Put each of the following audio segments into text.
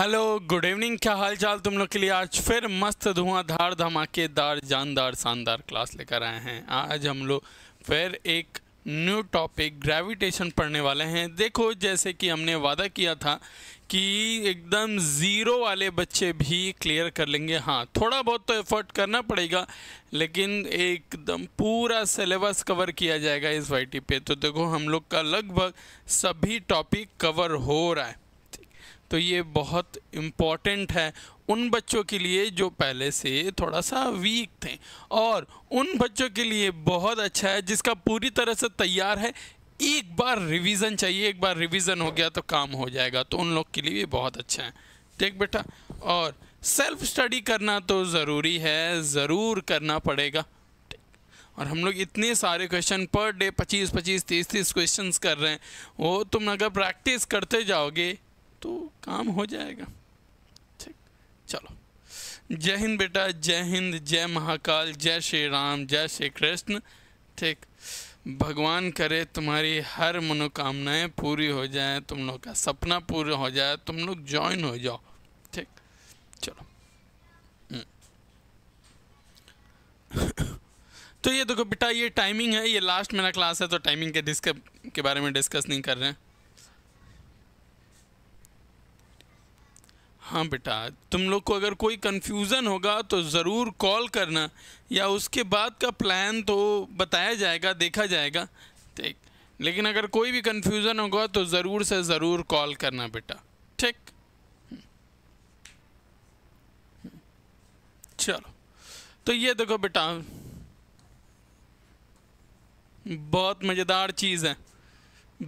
Hello good evening क्या हाल चाल तुम लोग के लिए आज फिर मस्त धुआंधार धमाकेदार जानदार शानदार क्लास लेकर आए हैं आज हम लोग फिर एक न्यू टॉपिक ग्रेविटेशन पढ़ने वाले हैं देखो जैसे कि हमने वादा किया था कि एकदम ज़ीरो वाले बच्चे भी क्लियर कर लेंगे हाँ थोड़ा बहुत तो एफर्ट करना पड़ेगा लेकिन एकदम पूरा सिलेबस कवर किया जाएगा इस वाई पे तो देखो हम लोग का लगभग सभी टॉपिक कवर हो रहा है तो ये बहुत इम्पॉर्टेंट है उन बच्चों के लिए जो पहले से थोड़ा सा वीक थे और उन बच्चों के लिए बहुत अच्छा है जिसका पूरी तरह से तैयार है एक बार रिवीजन चाहिए एक बार रिवीजन हो गया तो काम हो जाएगा तो उन लोग के लिए बहुत अच्छा है देख बेटा और सेल्फ स्टडी करना तो ज़रूरी है ज़रूर करना पड़ेगा और हम लोग इतने सारे क्वेश्चन पर डे पच्चीस पच्चीस तीस तीस क्वेश्चंस कर रहे हैं वो तुम अगर प्रैक्टिस करते जाओगे तो काम हो जाएगा ठीक चलो जय हिंद बेटा जय हिंद जय महाकाल जय श्री राम जय श्री कृष्ण ठीक भगवान करे तुम्हारी हर मनोकामनाएं पूरी हो जाए तुम लोग का सपना पूरा हो जाए तुम लोग ज्वाइन हो जाओ ठीक चलो हम्म। तो ये देखो बेटा ये टाइमिंग है ये लास्ट मेरा क्लास है तो टाइमिंग के डिस्क के बारे में डिस्कस नहीं कर रहे हैं हाँ बेटा तुम लोग को अगर कोई कन्फ्यूज़न होगा तो ज़रूर कॉल करना या उसके बाद का प्लान तो बताया जाएगा देखा जाएगा ठीक लेकिन अगर कोई भी कन्फ्यूज़न होगा तो ज़रूर से ज़रूर कॉल करना बेटा ठीक चलो तो ये देखो बेटा बहुत मज़ेदार चीज़ है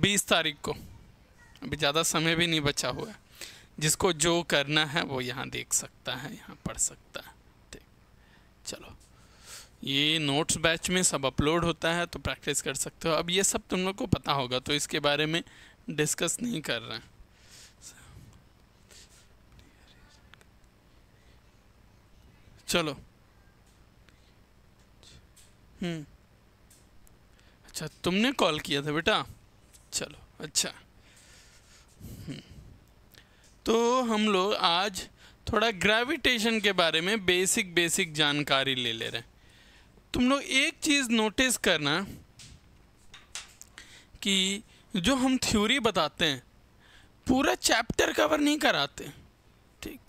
बीस तारीख को अभी ज़्यादा समय भी नहीं बचा हुआ है जिसको जो करना है वो यहाँ देख सकता है यहाँ पढ़ सकता है ठीक चलो ये नोट्स बैच में सब अपलोड होता है तो प्रैक्टिस कर सकते हो अब ये सब तुम लोग को पता होगा तो इसके बारे में डिस्कस नहीं कर रहे हैं चलो हम्म अच्छा तुमने कॉल किया था बेटा चलो अच्छा हम्म तो हम लोग आज थोड़ा ग्रेविटेशन के बारे में बेसिक बेसिक जानकारी ले ले रहे हैं तुम लोग एक चीज़ नोटिस करना कि जो हम थ्योरी बताते हैं पूरा चैप्टर कवर नहीं कराते ठीक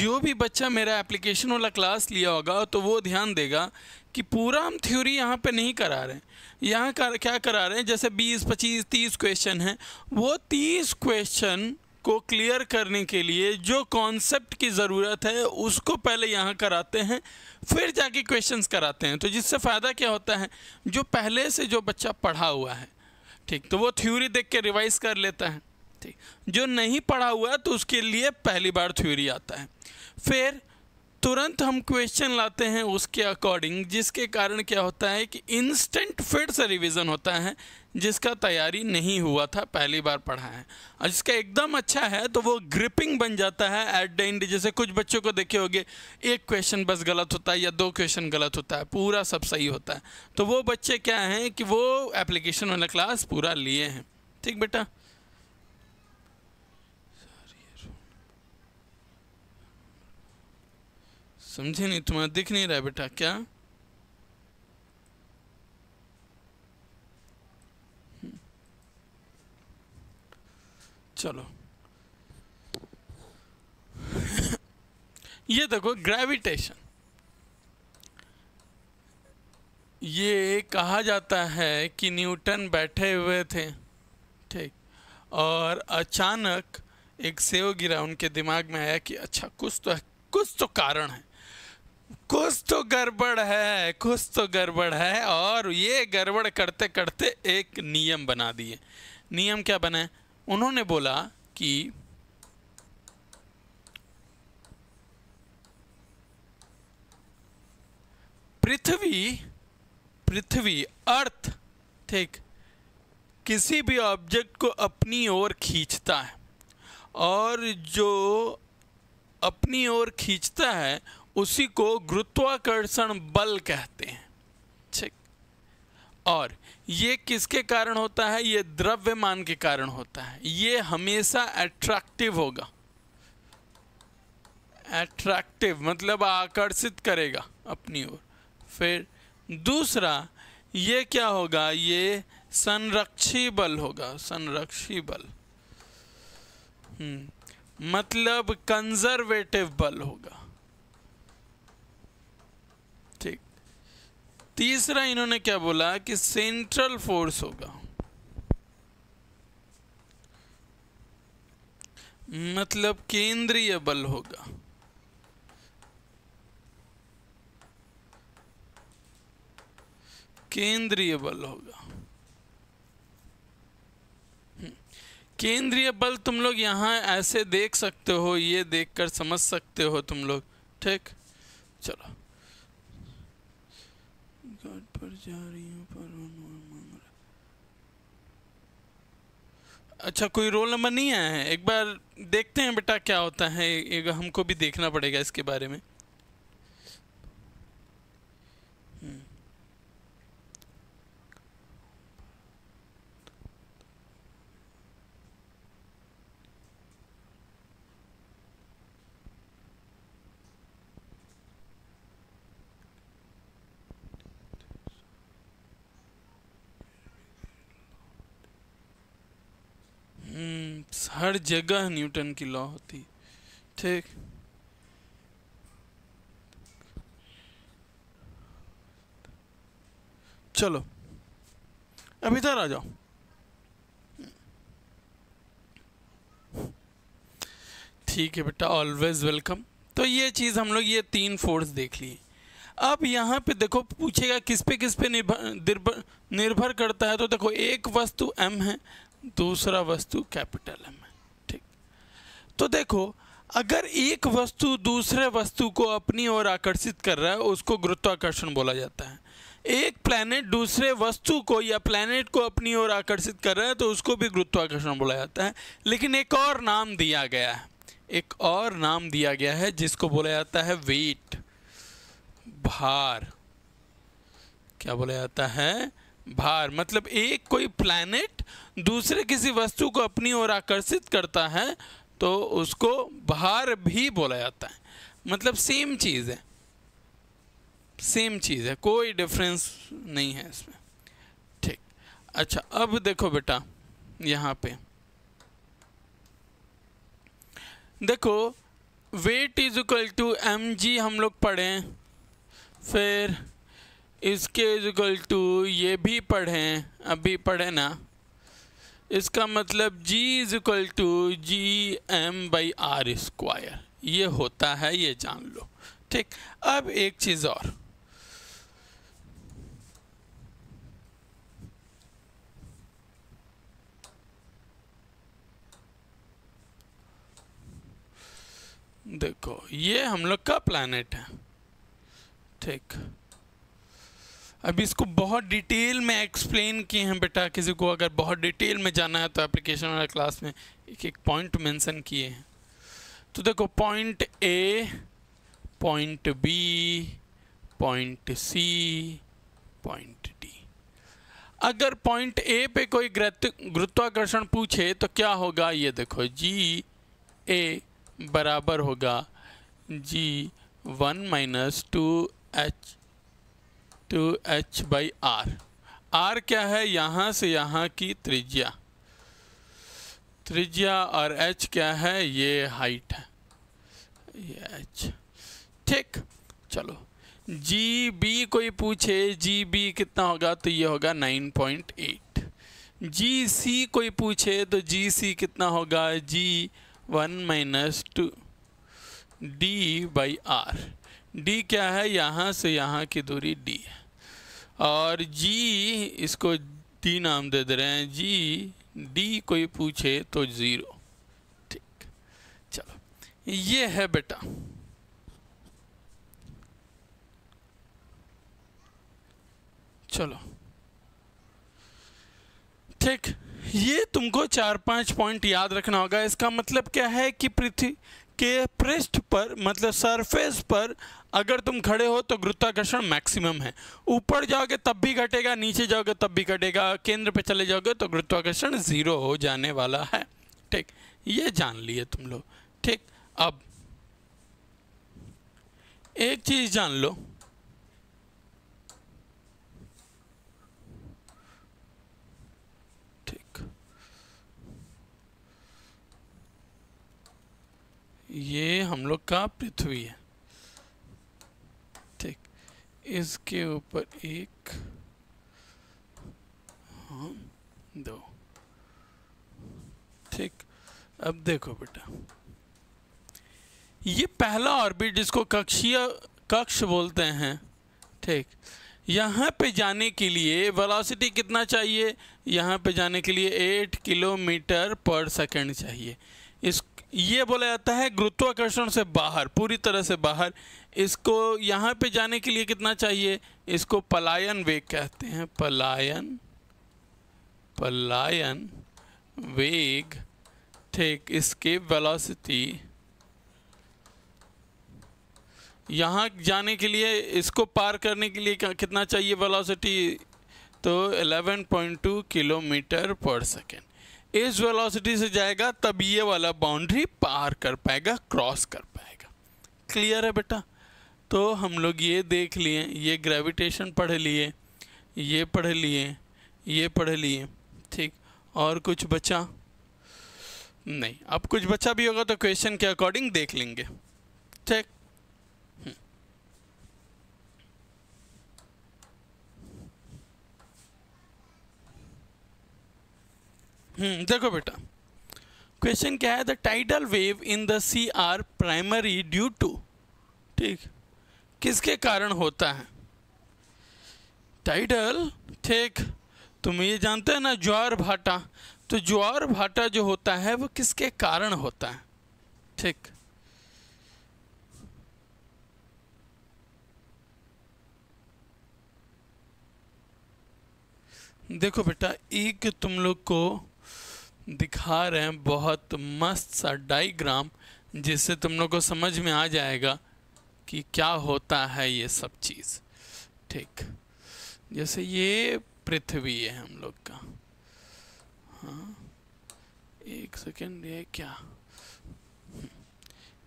जो भी बच्चा मेरा एप्लीकेशन वाला क्लास लिया होगा तो वो ध्यान देगा कि पूरा हम थ्योरी यहाँ पे नहीं करा रहे हैं यहाँ कर, क्या करा रहे हैं जैसे 20, 25, 30 क्वेश्चन हैं वो 30 क्वेश्चन को क्लियर करने के लिए जो कॉन्सेप्ट की ज़रूरत है उसको पहले यहाँ कराते हैं फिर जाके क्वेश्चंस कराते हैं तो जिससे फ़ायदा क्या होता है जो पहले से जो बच्चा पढ़ा हुआ है ठीक तो वो थ्योरी देख के रिवाइज कर लेता है ठीक जो नहीं पढ़ा हुआ तो उसके लिए पहली बार थ्योरी आता है फिर तुरंत हम क्वेश्चन लाते हैं उसके अकॉर्डिंग जिसके कारण क्या होता है कि इंस्टेंट फिर से रिविज़न होता है जिसका तैयारी नहीं हुआ था पहली बार पढ़ा है और जिसका एकदम अच्छा है तो वो ग्रिपिंग बन जाता है एट द एंड जैसे कुछ बच्चों को देखे होंगे एक क्वेश्चन बस गलत होता है या दो क्वेश्चन गलत होता है पूरा सब सही होता है तो वो बच्चे क्या हैं कि वो एप्लीकेशन वाला क्लास पूरा लिए हैं ठीक बेटा समझे नहीं तुम्हारा दिख नहीं रहा है बेटा क्या चलो ये देखो ग्रेविटेशन ये कहा जाता है कि न्यूटन बैठे हुए थे ठीक और अचानक एक सेव गिरा उनके दिमाग में आया कि अच्छा कुछ तो है कुछ तो कारण है कुछ तो गड़बड़ है कुछ तो गड़बड़ है और ये गड़बड़ करते करते एक नियम बना दिए नियम क्या बनाए उन्होंने बोला कि पृथ्वी पृथ्वी अर्थ ठीक किसी भी ऑब्जेक्ट को अपनी ओर खींचता है और जो अपनी ओर खींचता है उसी को गुरुत्वाकर्षण बल कहते हैं और ये किसके कारण होता है ये द्रव्यमान के कारण होता है ये हमेशा अट्रैक्टिव होगा अट्रैक्टिव मतलब आकर्षित करेगा अपनी ओर फिर दूसरा ये क्या होगा ये संरक्षी बल होगा संरक्षी बल हम्म, मतलब कंजर्वेटिव बल होगा तीसरा इन्होंने क्या बोला कि सेंट्रल फोर्स होगा मतलब केंद्रीय बल होगा केंद्रीय बल होगा हम्म। केंद्रीय बल तुम लोग यहां ऐसे देख सकते हो ये देखकर समझ सकते हो तुम लोग ठीक चलो अच्छा कोई रोल नंबर नहीं आया है एक बार देखते हैं बेटा क्या होता है एक हमको भी देखना पड़ेगा इसके बारे में हम्म। हर जगह न्यूटन की लॉ होती ठीक चलो अब इधर आ जाओ ठीक है बेटा ऑलवेज वेलकम तो ये चीज़ हम लोग ये तीन फोर्स देख लिए अब यहाँ पे देखो पूछेगा किस पे किस पे निर्भर निर्भर करता है तो देखो एक वस्तु एम है दूसरा वस्तु कैपिटल एम तो देखो अगर एक वस्तु दूसरे वस्तु को अपनी ओर आकर्षित कर रहा है उसको गुरुत्वाकर्षण बोला जाता है एक प्लैनेट दूसरे वस्तु को या प्लैनेट को अपनी ओर आकर्षित कर रहा है तो उसको भी गुरुत्वाकर्षण बोला जाता है लेकिन एक और नाम दिया गया है एक और नाम दिया गया है जिसको बोला जाता है वेट भार क्या बोला जाता है भार मतलब एक कोई प्लैनेट दूसरे किसी वस्तु को अपनी ओर आकर्षित करता है तो उसको भार भी बोला जाता है मतलब सेम चीज़ है सेम चीज़ है कोई डिफरेंस नहीं है इसमें ठीक अच्छा अब देखो बेटा यहाँ पे देखो weight is equal to M G हम लोग पढ़ें फिर इसके इज इक्वल टू ये भी पढ़ें अभी पढ़े ना इसका मतलब G is equal to G M by R square ये होता है ये जान लो ठीक अब एक चीज़ और देखो ये हम लोग का प्लानट है ठीक अब इसको बहुत डिटेल में एक्सप्लेन किए हैं बेटा किसी को अगर बहुत डिटेल में जाना है तो एप्लीकेशन वाले क्लास में एक एक पॉइंट मेंशन किए हैं तो देखो point A point B point C point D अगर पॉइंट ए पे कोई गुरुत्वाकर्षण पूछे तो क्या होगा ये देखो जी ए बराबर होगा G one minus two H two H by R R क्या है यहाँ से यहाँ की त्रिज्या त्रिज्या और एच क्या है ये हाइट है ये एच ठीक चलो जी बी कोई पूछे जी बी कितना होगा तो ये होगा 9.8 जी सी कोई पूछे तो जी सी कितना होगा G one minus two D by R D क्या है यहाँ से यहाँ की दूरी डी है और जी इसको डी नाम दे दे रहे हैं जी डी कोई पूछे तो ज़ीरो ठीक चलो ये है बेटा चलो ठीक ये तुमको चार पांच पॉइंट याद रखना होगा इसका मतलब क्या है कि पृथ्वी के पृष्ठ पर मतलब सरफेस पर अगर तुम खड़े हो तो गुरुत्वाकर्षण मैक्सिमम है ऊपर जाओगे तब भी घटेगा नीचे जाओगे तब भी घटेगा केंद्र पे चले जाओगे तो गुरुत्वाकर्षण ज़ीरो हो जाने वाला है ठीक ये जान लिए तुम लोग ठीक अब एक चीज़ जान लो ठीक ये हम लोग का पृथ्वी है इसके ऊपर एक हाँ दो ठीक अब देखो बेटा ये पहला ऑर्बिट जिसको कक्षीय कक्ष बोलते हैं ठीक यहाँ पे जाने के लिए वेलोसिटी कितना चाहिए यहाँ पे जाने के लिए एट किलोमीटर पर सेकंड चाहिए इस ये बोला जाता है गुरुत्वाकर्षण से बाहर पूरी तरह से बाहर इसको यहाँ पे जाने के लिए कितना चाहिए इसको पलायन वेग कहते हैं पलायन पलायन वेग ठीक इसके वेलोसिटी यहाँ जाने के लिए इसको पार करने के लिए कितना चाहिए वेलोसिटी तो 11.2 किलोमीटर पर सेकेंड इस वेलोसिटी से जाएगा तब ये वाला बाउंड्री पार कर पाएगा क्रॉस कर पाएगा क्लियर है बेटा तो हम लोग ये देख लिए ये ग्रेविटेशन पढ़ लिए ये पढ़ लिए ये पढ़ लिए ठीक और कुछ बचा नहीं अब कुछ बचा भी होगा तो क्वेश्चन के अकॉर्डिंग देख लेंगे ठीक हम्म। हम्म, देखो बेटा क्वेश्चन क्या है the tidal wave in the sea are primary due to ठीक किसके कारण होता है टाइटल ठीक तुम ये जानते हैं ना ज्वार भाटा तो ज्वार भाटा जो होता है वो किसके कारण होता है ठीक देखो बेटा एक तुम लोग को दिखा रहे हैं बहुत मस्त सा डायग्राम जिससे तुम लोग को समझ में आ जाएगा कि क्या होता है ये सब चीज़ ठीक जैसे ये पृथ्वी है हम लोग का हाँ एक सेकेंड ये क्या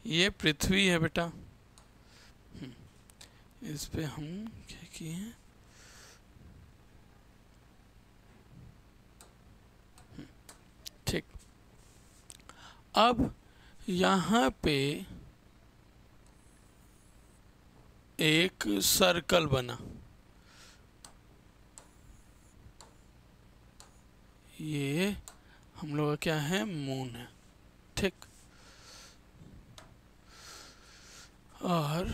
ये पृथ्वी है बेटा हम्म। इस पे हम क्या किए हैं हम्म। ठीक अब यहाँ पे एक सर्कल बना ये हम लोग क्या है मून है ठीक और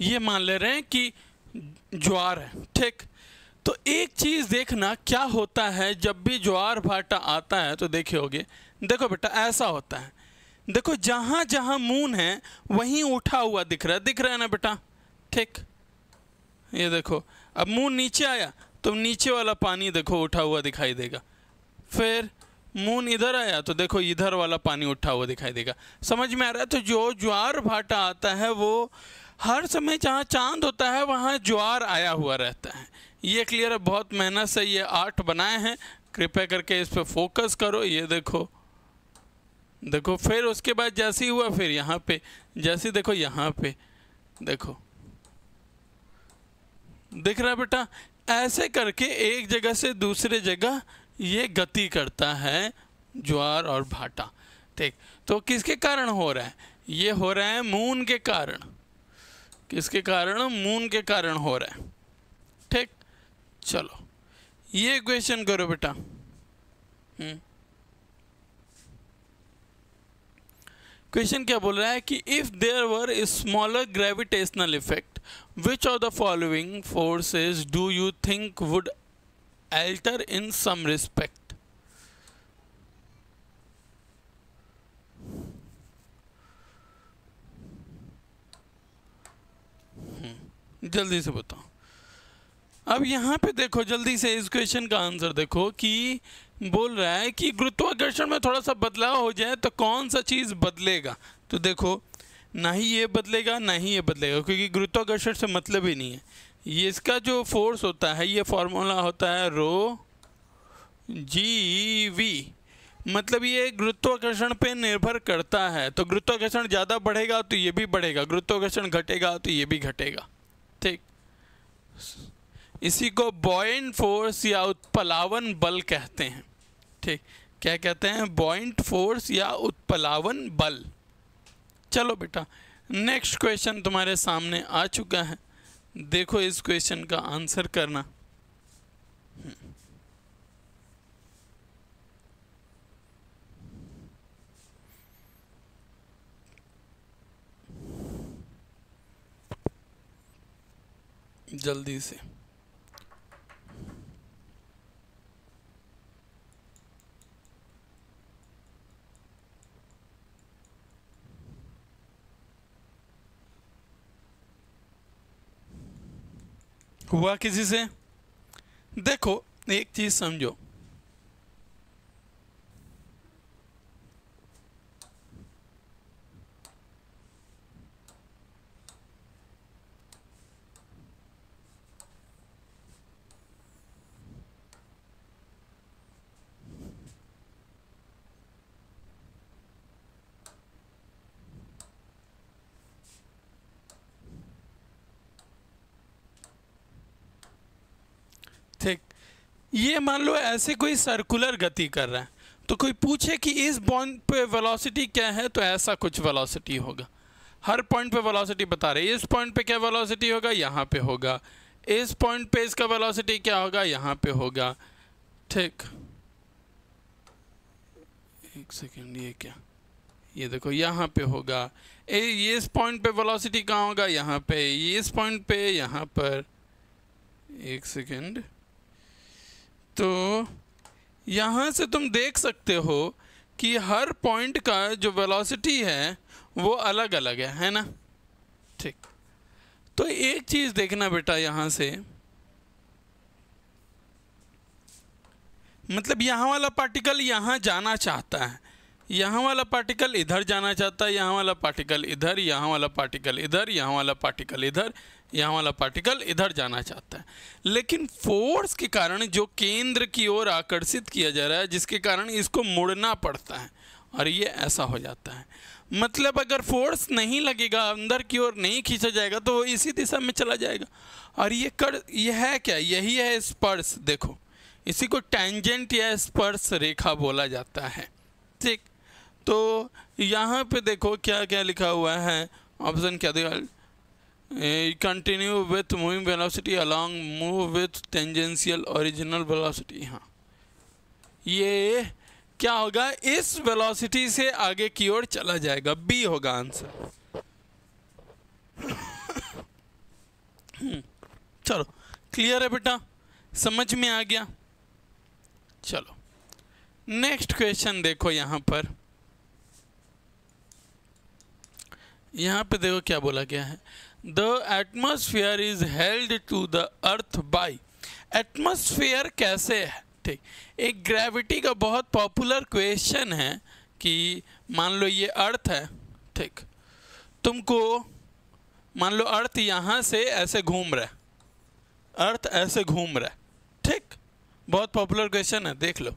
ये मान ले रहे हैं कि ज्वार है ठीक तो एक चीज़ देखना क्या होता है जब भी ज्वार भाटा आता है तो देखे होगे देखो बेटा ऐसा होता है देखो जहाँ जहाँ मून है वहीं उठा हुआ दिख रहा है दिख रहा है ना बेटा ठीक ये देखो अब मून नीचे आया तो नीचे वाला पानी देखो उठा हुआ दिखाई देगा फिर मून इधर आया तो देखो इधर वाला पानी उठा हुआ दिखाई देगा समझ में आ रहा है तो जो ज्वार भाटा आता है वो हर समय जहाँ चांद होता है वहाँ ज्वार आया हुआ रहता है ये क्लियर है बहुत मेहनत से ये आर्ट बनाए हैं कृपया करके इस पर फोकस करो ये देखो देखो फिर उसके बाद जैसी हुआ फिर यहाँ पे जैसी देखो यहाँ पे देखो दिख रहा बेटा ऐसे करके एक जगह से दूसरे जगह ये गति करता है ज्वार और भाटा ठीक तो किसके कारण हो रहा है ये हो रहा है मून के कारण किसके कारण मून के कारण हो रहा है ठीक चलो ये क्वेश्चन करो बेटा क्वेश्चन हम्म। क्या बोल रहा है कि if there were a smaller gravitational effect which of the following forces do you think would alter in some respect जल्दी से बताओ अब यहाँ पे देखो जल्दी से इस क्वेश्चन का आंसर देखो कि बोल रहा है कि गुरुत्वाकर्षण में थोड़ा सा बदलाव हो जाए तो कौन सा चीज़ बदलेगा तो देखो ना ही ये बदलेगा ना ही ये बदलेगा क्योंकि गुरुत्वाकर्षण से मतलब ही नहीं है ये इसका जो फोर्स होता है ये फॉर्मूला होता है रो जी वी मतलब ये गुरुत्वाकर्षण पे निर्भर करता है तो गुरुत्वाकर्षण ज़्यादा बढ़ेगा तो ये भी बढ़ेगा गुरुत्वाकर्षण घटेगा तो ये भी घटेगा ठीक इसी को बॉइंट फोर्स या उत्पलावन बल कहते हैं ठीक क्या कहते हैं बॉइंट फोर्स या उत्पलावन बल चलो बेटा नेक्स्ट क्वेश्चन तुम्हारे सामने आ चुका है देखो इस क्वेश्चन का आंसर करना जल्दी से हुआ किसी से देखो एक चीज़ समझो मान लो ऐसे कोई सर्कुलर गति कर रहा है तो कोई पूछे कि इस बॉन्ड पे वेलोसिटी क्या है तो ऐसा कुछ वेलोसिटी होगा हर पॉइंट पे वेलोसिटी बता रहे इस पॉइंट पे क्या वेलोसिटी होगा यहाँ पे होगा इस पॉइंट पे इसका वेलोसिटी क्या होगा यहाँ पे होगा ठीक एक सेकेंड ये क्या ये देखो यहाँ पे होगा ए ये इस पॉइंट पे वेलोसिटी कहाँ होगा यहाँ पे इस पॉइंट पे यहाँ पर एक सेकेंड तो यहाँ से तुम देख सकते हो कि हर पॉइंट का जो वेलोसिटी है वो अलग अलग है है ना ठीक तो एक चीज़ देखना बेटा यहाँ से मतलब यहाँ वाला पार्टिकल यहाँ जाना चाहता है यहाँ वाला पार्टिकल इधर जाना चाहता है यहाँ वाला पार्टिकल इधर यहाँ वाला पार्टिकल इधर यहाँ वाला पार्टिकल इधर यह वाला पार्टिकल इधर जाना चाहता है लेकिन फोर्स के कारण जो केंद्र की ओर आकर्षित किया जा रहा है जिसके कारण इसको मुड़ना पड़ता है और ये ऐसा हो जाता है मतलब अगर फोर्स नहीं लगेगा अंदर की ओर नहीं खींचा जाएगा तो वो इसी दिशा में चला जाएगा और ये कर यह है क्या यही है स्पर्श देखो इसी को टेंजेंट या स्पर्श रेखा बोला जाता है ठीक तो यहाँ पे देखो क्या क्या लिखा हुआ है ऑप्शन क्या देखा you continue with moving velocity along move with tangential original velocity हाँ ये क्या होगा इस वेलोसिटी से आगे की ओर चला जाएगा बी होगा आंसर हम्म, चलो क्लियर है बेटा समझ में आ गया चलो नेक्स्ट क्वेश्चन देखो यहाँ पर यहाँ पे देखो क्या बोला गया है the atmosphere is held to the earth by atmosphere कैसे है ठीक एक ग्रेविटी का बहुत पॉपुलर क्वेश्चन है कि मान लो ये अर्थ है ठीक तुमको मान लो अर्थ यहाँ से ऐसे घूम रहा है अर्थ ऐसे घूम रहा है ठीक बहुत पॉपुलर क्वेश्चन है देख लो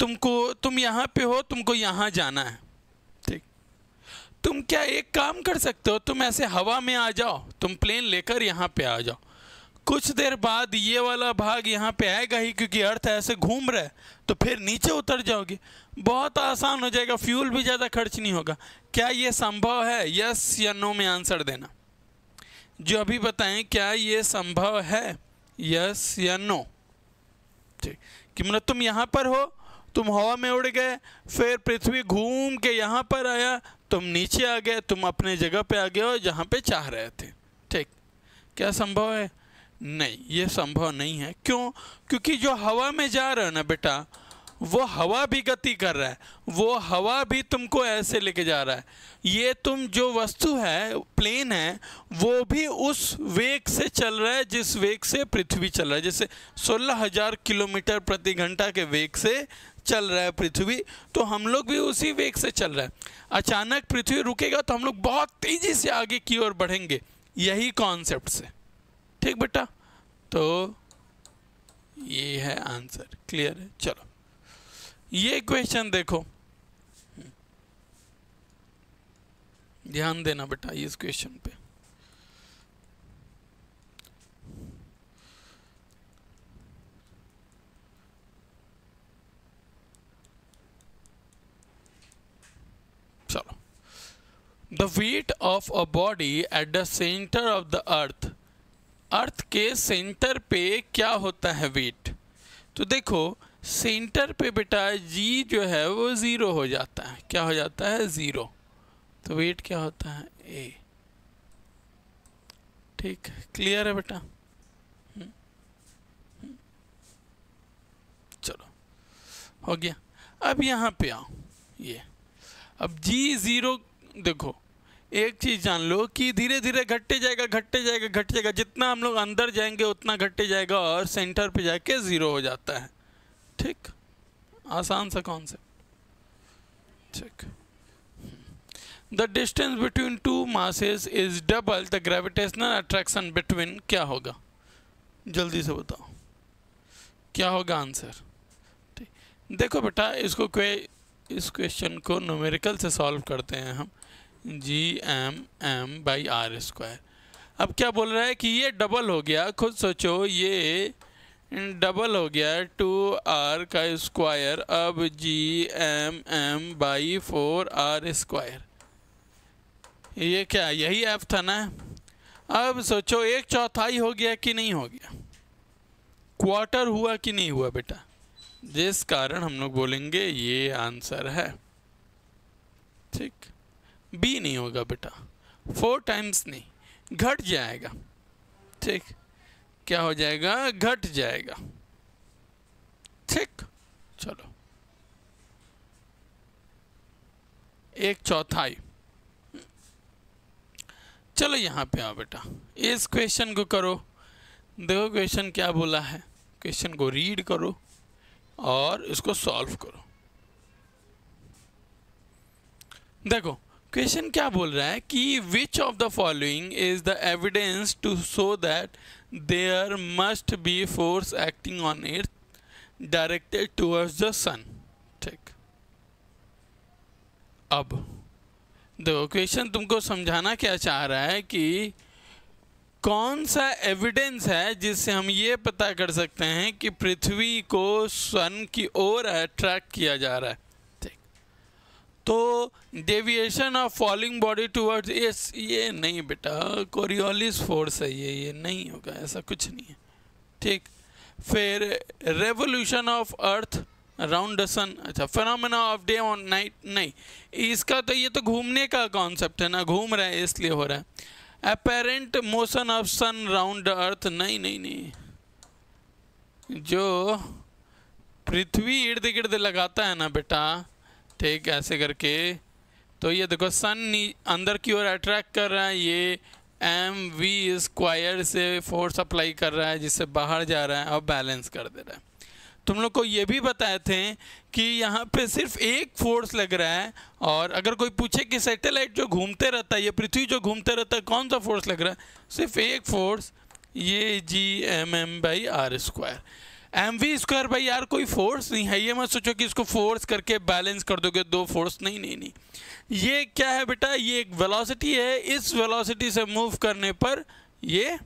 तुमको तुम यहाँ पे हो तुमको यहाँ जाना है तुम क्या एक काम कर सकते हो तुम ऐसे हवा में आ जाओ तुम प्लेन लेकर यहाँ पे आ जाओ कुछ देर बाद ये वाला भाग यहाँ पे आएगा ही क्योंकि अर्थ ऐसे घूम रहा है तो फिर नीचे उतर जाओगे बहुत आसान हो जाएगा फ्यूल भी ज़्यादा खर्च नहीं होगा क्या ये संभव है यस या नो में आंसर देना जो अभी बताएं क्या ये संभव है यस या नो ठीक कि मतलब तुम यहाँ पर हो तुम हवा में उड़ गए फिर पृथ्वी घूम के यहाँ पर आया तुम नीचे आ गए तुम अपने जगह पे आ गए हो जहाँ पे चाह रहे थे ठीक क्या संभव है नहीं ये संभव नहीं है क्यों क्योंकि जो हवा में जा रहे हो ना बेटा वो हवा भी गति कर रहा है वो हवा भी तुमको ऐसे लेके जा रहा है ये तुम जो वस्तु है प्लेन है वो भी उस वेग से चल रहा है जिस वेग से पृथ्वी चल रहा है जैसे सोलह हजार किलोमीटर प्रति घंटा के वेग से चल रहा है पृथ्वी तो हम लोग भी उसी वेग से चल रहा है अचानक पृथ्वी रुकेगा तो हम लोग बहुत तेज़ी से आगे की ओर बढ़ेंगे यही कॉन्सेप्ट से ठीक बेटा तो ये है आंसर क्लियर है चलो ये क्वेश्चन देखो ध्यान देना बेटा इस क्वेश्चन पे the weight of a body at the centre of the earth earth के सेंटर पे क्या होता है वेट तो देखो सेंटर पे बेटा जी जो है वो ज़ीरो हो जाता है क्या हो जाता है ज़ीरो तो वेट क्या होता है ए ठीक क्लियर है बेटा हम्म, हम्म। चलो हो गया अब यहाँ पे आओ ये अब जी ज़ीरो देखो एक चीज़ जान लो कि धीरे धीरे घटते जाएगा घटते जाएगा घटते जाएगा जितना हम लोग अंदर जाएंगे उतना घटते जाएगा और सेंटर पे जाके ज़ीरो हो जाता है ठीक आसान सा कॉन्सेप्ट ठीक the distance between two masses is double the gravitational attraction between क्या होगा जल्दी से बताओ क्या होगा आंसर ठीक देखो बेटा इसको कोई इस क्वेश्चन को न्यूमेरिकल से सॉल्व करते हैं हम G M M by R square अब क्या बोल रहा है कि ये डबल हो गया खुद सोचो ये डबल हो गया टू आर का स्क्वायर अब G M M by four R square ये क्या यही ऐप था ना अब सोचो एक चौथाई हो गया कि नहीं हो गया क्वार्टर हुआ कि नहीं हुआ बेटा जिस कारण हम लोग बोलेंगे ये आंसर है ठीक बी नहीं होगा बेटा फोर टाइम्स नहीं घट जाएगा ठीक क्या हो जाएगा घट जाएगा ठीक चलो एक चौथाई चलो यहाँ पे आओ बेटा इस क्वेश्चन को करो देखो क्वेश्चन क्या बोला है क्वेश्चन को रीड करो और इसको सॉल्व करो देखो क्वेश्चन क्या बोल रहा है कि which of the following is the evidence to show that there must be force acting on earth directed towards the sun ठीक अब देखो क्वेश्चन तुमको समझाना क्या चाह रहा है कि कौन सा एविडेंस है जिससे हम ये पता कर सकते हैं कि पृथ्वी को सन की ओर अट्रैक्ट किया जा रहा है तो deviation of falling body towards ये ये नहीं बेटा कोरियोलिस फोर्स है ये ये नहीं होगा ऐसा कुछ नहीं है ठीक फिर revolution of earth round the sun अच्छा phenomena of day on night नहीं इसका तो ये तो घूमने का कॉन्सेप्ट है ना घूम रहा है इसलिए हो रहा है apparent motion of sun round the earth नहीं नहीं नहीं जो पृथ्वी इर्द गिर्द लगाता है ना बेटा ठीक ऐसे करके तो ये देखो सन अंदर की ओर अट्रैक्ट कर रहा है ये एम वी स्क्वायर से फोर्स अप्लाई कर रहा है जिससे बाहर जा रहा है और बैलेंस कर दे रहा है तुम लोग को ये भी बताए थे कि यहाँ पे सिर्फ एक फोर्स लग रहा है और अगर कोई पूछे कि सैटेलाइट जो घूमते रहता है या पृथ्वी जो घूमते रहता है कौन सा फोर्स लग रहा है सिर्फ एक फोर्स ये G M M by R square M V square भाई यार कोई फोर्स नहीं है ये मत सोचो कि इसको फोर्स करके बैलेंस कर दोगे दो फोर्स नहीं नहीं नहीं ये क्या है बेटा ये एक वेलोसिटी है इस वेलोसिटी से मूव करने पर ये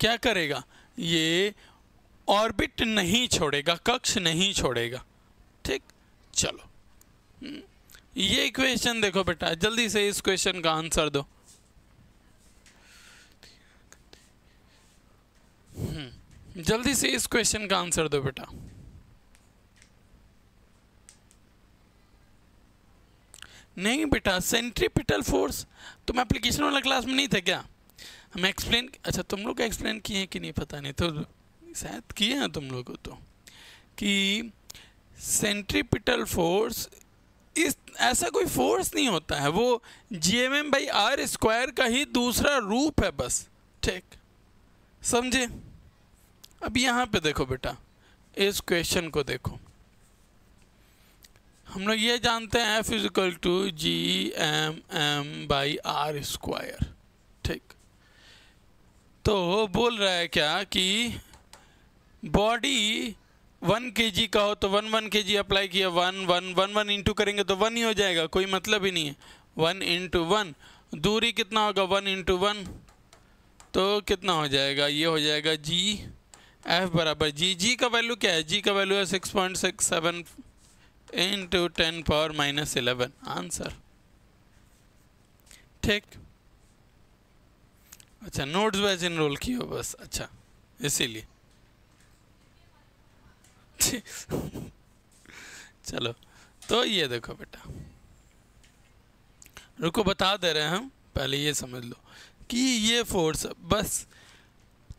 क्या करेगा ये ऑर्बिट नहीं छोड़ेगा कक्ष नहीं छोड़ेगा ठीक चलो हम्म। ये क्वेश्चन देखो बेटा जल्दी से इस क्वेश्चन का आंसर दो जल्दी से इस क्वेश्चन का आंसर दो बेटा नहीं बेटा सेंट्रीपिटल फोर्स तुम एप्लीकेशन वाला क्लास में नहीं था क्या हम एक्सप्लेन अच्छा तुम लोग एक्सप्लेन किए हैं कि नहीं पता नहीं तो शायद किए हैं तुम लोगों तो कि सेंट्रीपिटल फोर्स इस ऐसा कोई फोर्स नहीं होता है वो G M M by R square का ही दूसरा रूप है बस ठीक समझे अब यहाँ पे देखो बेटा इस क्वेश्चन को देखो हम लोग ये जानते हैं F is equal to G M M by R square ठीक तो बोल रहा है क्या कि बॉडी वन के जी का हो तो वन वन के जी अप्लाई किया one one one one into करेंगे तो वन ही हो जाएगा कोई मतलब ही नहीं है वन इंटू वन दूरी कितना होगा वन इंटू वन तो कितना हो जाएगा ये हो जाएगा जी एफ बराबर जी जी का वैल्यू क्या है जी का वैल्यू है six point six seven into ten power minus eleven answer ठीक अच्छा नोट्स इन इनरोल की हो बस अच्छा इसीलिए चलो तो ये देखो बेटा रुको बता दे रहे हैं हम पहले ये समझ लो कि ये फोर्स बस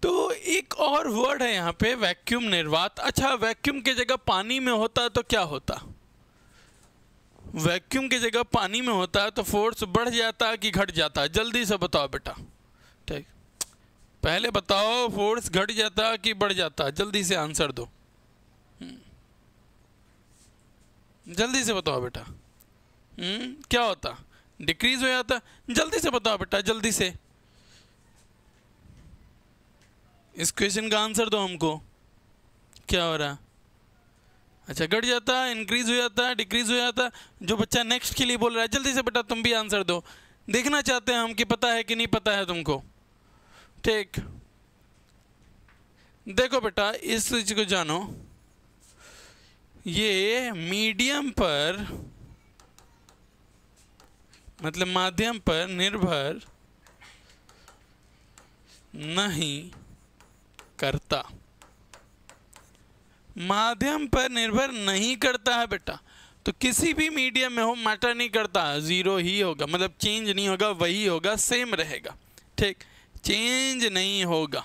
तो एक और वर्ड है यहाँ पे वैक्यूम निर्वात अच्छा वैक्यूम की जगह पानी में होता तो क्या होता वैक्यूम की जगह पानी में होता है तो फोर्स बढ़ जाता कि घट जाता जल्दी से बताओ बेटा ठीक पहले बताओ फोर्स घट जाता कि बढ़ जाता जल्दी से आंसर दो हम्म। जल्दी से बताओ बेटा हम्म, क्या होता डिक्रीज हो जाता जल्दी से बताओ बेटा जल्दी से इस क्वेश्चन का आंसर दो हमको क्या हो रहा है अच्छा घट जाता है इंक्रीज हो जाता है डिक्रीज हो जाता है जो बच्चा नेक्स्ट के लिए बोल रहा है जल्दी से बेटा तुम भी आंसर दो देखना चाहते हैं हम कि पता है कि नहीं पता है तुमको ठीक देखो बेटा इस चीज को जानो ये मीडियम पर मतलब माध्यम पर निर्भर नहीं करता माध्यम पर निर्भर नहीं करता है बेटा तो किसी भी मीडियम में हो मैटर नहीं करता ज़ीरो ही होगा मतलब चेंज नहीं होगा वही होगा सेम रहेगा ठीक चेंज नहीं होगा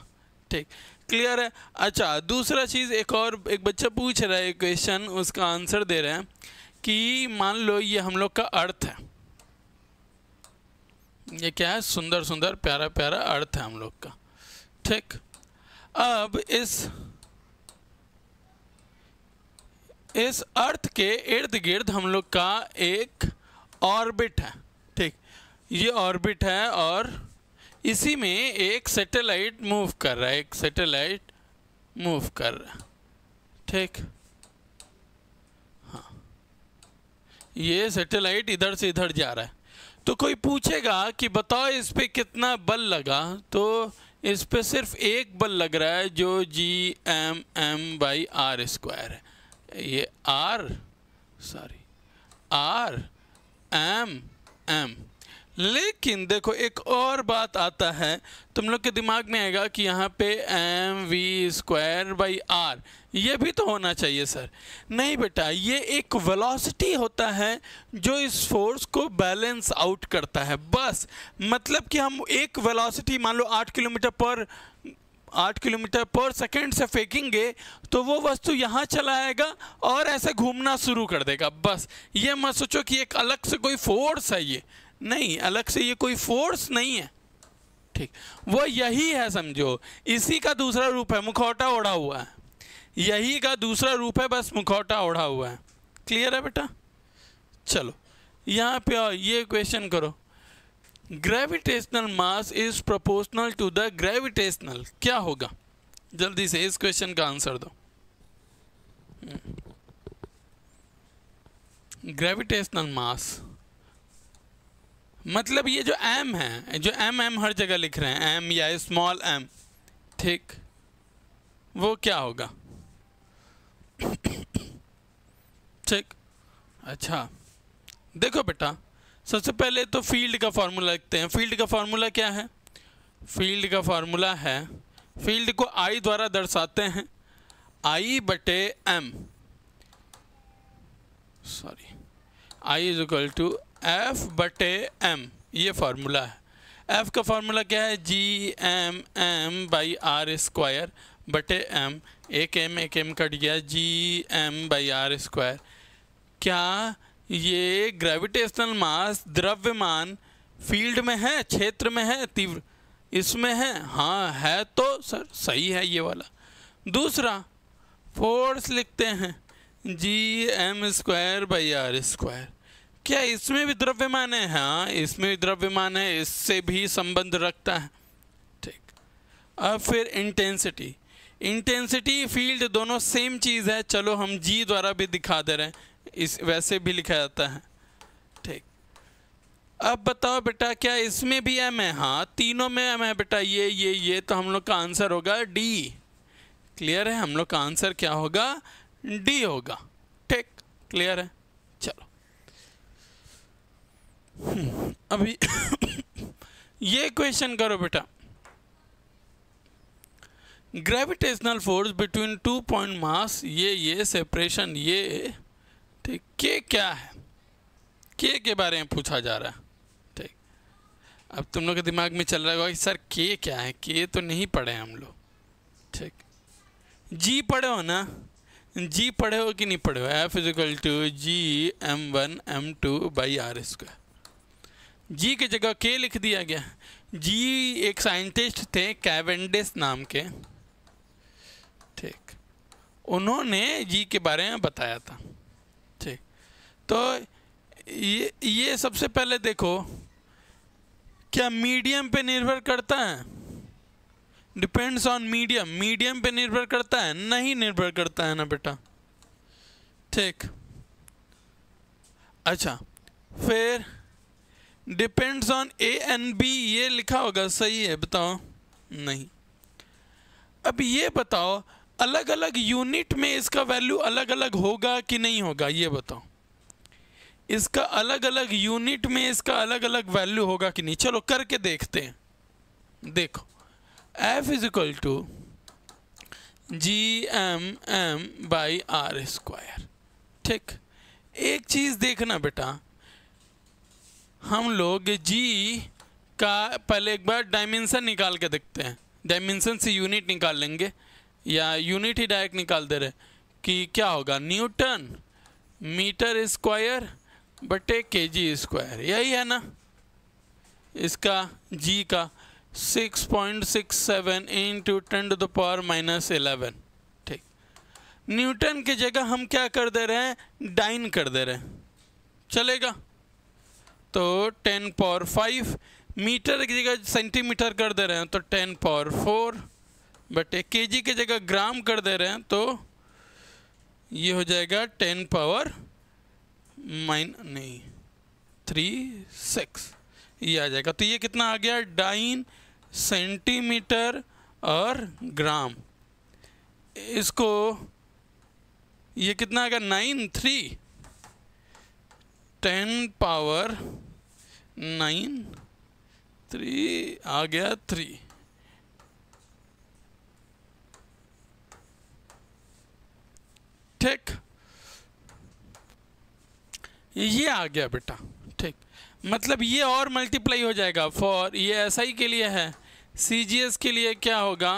ठीक क्लियर है अच्छा दूसरा चीज़ एक और एक बच्चा पूछ रहा है क्वेश्चन उसका आंसर दे रहे हैं कि मान लो ये हम लोग का अर्थ है ये क्या है सुंदर सुंदर प्यारा प्यारा अर्थ है हम लोग का ठीक अब इस इस अर्थ के इर्द गिर्द हम लोग का एक ऑर्बिट है ठीक ये ऑर्बिट है और इसी में एक सैटेलाइट मूव कर रहा है एक सैटेलाइट मूव कर रहा है ठीक हाँ ये सैटेलाइट इधर से इधर जा रहा है तो कोई पूछेगा कि बताओ इस पर कितना बल लगा तो इस पर सिर्फ एक बल लग रहा है जो G M M by R square है ये R sorry R M M लेकिन देखो एक और बात आता है तुम लोग के दिमाग में आएगा कि यहाँ पे M V square by R ये भी तो होना चाहिए सर नहीं बेटा ये एक वेलोसिटी होता है जो इस फोर्स को बैलेंस आउट करता है बस मतलब कि हम एक वेलोसिटी मान लो आठ किलोमीटर पर आठ किलोमीटर पर सेकेंड से फेंकेंगे तो वो वस्तु यहाँ चला आएगा और ऐसे घूमना शुरू कर देगा बस ये मत सोचो कि एक अलग से कोई फोर्स है ये नहीं अलग से ये कोई फोर्स नहीं है ठीक वो यही है समझो इसी का दूसरा रूप है मुखौटा ओढ़ा हुआ है यही का दूसरा रूप है बस मुखौटा ओढ़ा हुआ है क्लियर है बेटा चलो यहाँ पे आओ ये क्वेश्चन करो gravitational mass is proportional to the gravitational क्या होगा जल्दी से इस क्वेश्चन का आंसर दो ग्रेविटेशनल hmm. मास मतलब ये जो एम है जो एम एम हर जगह लिख रहे हैं एम या स्मॉल एम ठीक वो क्या होगा ठीक अच्छा देखो बेटा सबसे पहले तो फील्ड का फार्मूला लिखते हैं फील्ड का फार्मूला क्या है फील्ड का फार्मूला है फील्ड को आई द्वारा दर्शाते हैं आई बटे M sorry I is equal to F बटे एम ये फार्मूला है एफ़ का फार्मूला क्या है G M M by R square बटे एम एक एम एक एम कट गया G M by R square क्या ये ग्रेविटेशनल मास द्रव्यमान फील्ड में है क्षेत्र में है तीव्र इसमें है हाँ है तो सर सही है ये वाला दूसरा फोर्स लिखते हैं G M square by R square क्या इसमें भी द्रव्यमान है हाँ इसमें भी द्रव्यमान है इससे भी संबंध रखता है ठीक अब फिर इंटेंसिटी इंटेंसिटी फील्ड दोनों सेम चीज़ है चलो हम जी द्वारा भी दिखा दे रहे हैं इस वैसे भी लिखा जाता है ठीक अब बताओ बेटा क्या इसमें भी एम है हाँ तीनों में एम है बेटा ये ये ये तो हम लोग का आंसर होगा डी क्लियर है हम लोग का आंसर क्या होगा डी होगा ठीक क्लियर है हम्म, अभी ये क्वेश्चन करो बेटा gravitational force between two point mass ये ये सेपरेशन ये ठीक के क्या है के के बारे में पूछा जा रहा है ठीक अब तुम लोग के दिमाग में चल रहा होगा कि सर के क्या है के तो नहीं पढ़े हम लोग ठीक जी पढ़े हो ना जी पढ़े हो कि नहीं पढ़े हो F is equal to G M one M two by R square G की जगह के लिख दिया गया जी एक साइंटिस्ट थे कैवेंडिस नाम के ठीक उन्होंने जी के बारे में बताया था ठीक तो ये ये सबसे पहले देखो क्या मीडियम पे निर्भर करता है डिपेंड्स ऑन मीडियम मीडियम पे निर्भर करता है नहीं निर्भर करता है ना बेटा ठीक अच्छा फिर depends on A and B ये लिखा होगा सही है बताओ नहीं अब ये बताओ अलग अलग यूनिट में इसका वैल्यू अलग अलग होगा कि नहीं होगा ये बताओ इसका अलग अलग यूनिट में इसका अलग अलग वैल्यू होगा कि नहीं चलो करके देखते हैं देखो F is equal to G M M by R square ठीक एक चीज़ देखना बेटा हम लोग जी का पहले एक बार डायमेंसन निकाल के देखते हैं डायमेंसन से यूनिट निकाल लेंगे या यूनिट ही डायरेक्ट निकाल दे रहे कि क्या होगा न्यूटन मीटर स्क्वायर बटे के जी स्क्वायर यही है ना इसका जी का 6.67 point six seven into ten to the power minus eleven ठीक न्यूटन की जगह हम क्या कर दे रहे हैं डाइन कर दे रहे हैं चलेगा तो टेन पावर फाइव मीटर की जगह सेंटीमीटर कर दे रहे हैं तो टेन पावर फोर बटे के जी की जगह ग्राम कर दे रहे हैं तो ये हो जाएगा टेन पावर माइन नहीं थ्री सिक्स ये आ जाएगा तो ये कितना आ गया डाइन सेंटीमीटर और ग्राम इसको ये कितना आ गया nine three ten power nine three आ गया थ्री ठीक ये आ गया बेटा ठीक मतलब ये और मल्टीप्लाई हो जाएगा फॉर ये एस SI के लिए है सी के लिए क्या होगा